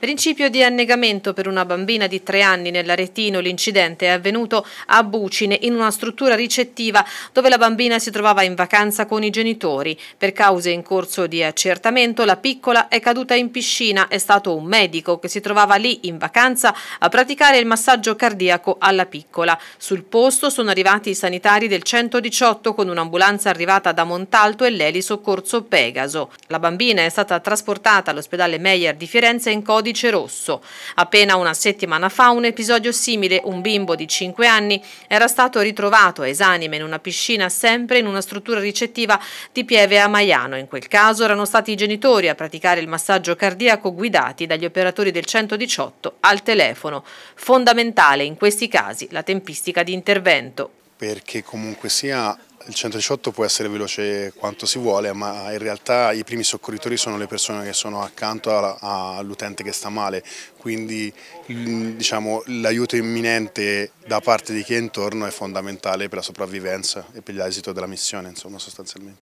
Principio di annegamento per una bambina di tre anni nell'Aretino. L'incidente è avvenuto a Bucine in una struttura ricettiva dove la bambina si trovava in vacanza con i genitori. Per cause in corso di accertamento la piccola è caduta in piscina. È stato un medico che si trovava lì in vacanza a praticare il massaggio cardiaco alla piccola. Sul posto sono arrivati i sanitari del 118 con un'ambulanza arrivata da Montalto e l'Eli Soccorso Pegaso. La bambina è stata trasportata all'ospedale Meyer di Firenze in codice codice rosso. Appena una settimana fa un episodio simile, un bimbo di 5 anni, era stato ritrovato esanime in una piscina sempre in una struttura ricettiva di Pieve a Maiano. In quel caso erano stati i genitori a praticare il massaggio cardiaco guidati dagli operatori del 118 al telefono. Fondamentale in questi casi la tempistica di intervento. Perché comunque sia il 118 può essere veloce quanto si vuole, ma in realtà i primi soccorritori sono le persone che sono accanto all'utente che sta male, quindi diciamo, l'aiuto imminente da parte di chi è intorno è fondamentale per la sopravvivenza e per l'esito della missione, insomma, sostanzialmente.